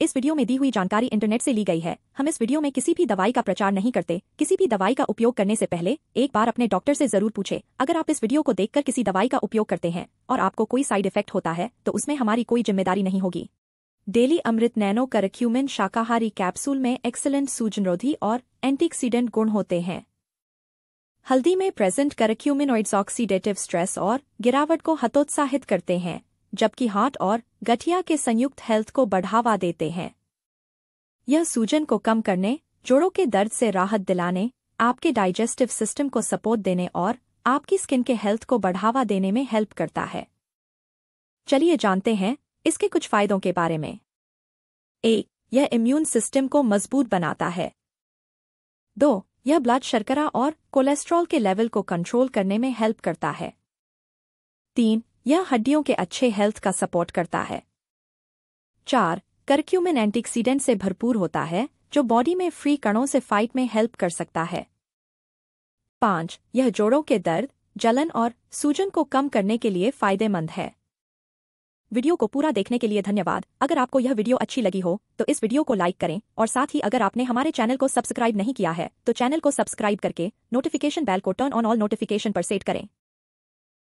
इस वीडियो में दी हुई जानकारी इंटरनेट से ली गई है हम इस वीडियो में किसी भी दवाई का प्रचार नहीं करते किसी भी दवाई का उपयोग करने से पहले एक बार अपने डॉक्टर से जरूर पूछे अगर आप इस वीडियो को देखकर किसी दवाई का उपयोग करते हैं और आपको कोई साइड इफेक्ट होता है तो उसमें हमारी कोई जिम्मेदारी नहीं होगी डेली अमृत नैनो करक्यूमिन शाकाहारी कैप्सूल में एक्सेलेंट सूजनरोधी और एंटीक्सीडेंट गुण होते हैं हल्दी में प्रेजेंट करक्यूमिनोइड्स ऑक्सीडेटिव स्ट्रेस और गिरावट को हतोत्साहित करते हैं जबकि हार्ट और गठिया के संयुक्त हेल्थ को बढ़ावा देते हैं यह सूजन को कम करने जोड़ों के दर्द से राहत दिलाने आपके डाइजेस्टिव सिस्टम को सपोर्ट देने और आपकी स्किन के हेल्थ को बढ़ावा देने में हेल्प करता है चलिए जानते हैं इसके कुछ फायदों के बारे में एक यह इम्यून सिस्टम को मजबूत बनाता है दो यह ब्लड शर्करा और कोलेस्ट्रॉल के लेवल को कंट्रोल करने में हेल्प करता है तीन यह हड्डियों के अच्छे हेल्थ का सपोर्ट करता है चार करक्यूमिन एंटीक्सीडेंट से भरपूर होता है जो बॉडी में फ्री कणों से फाइट में हेल्प कर सकता है पांच यह जोड़ों के दर्द जलन और सूजन को कम करने के लिए फायदेमंद है वीडियो को पूरा देखने के लिए धन्यवाद अगर आपको यह वीडियो अच्छी लगी हो तो इस वीडियो को लाइक करें और साथ ही अगर आपने हमारे चैनल को सब्सक्राइब नहीं किया है तो चैनल को सब्सक्राइब करके नोटिफिकेशन बेल को टर्न ऑन ऑल नोटिफिकेशन पर सेट करें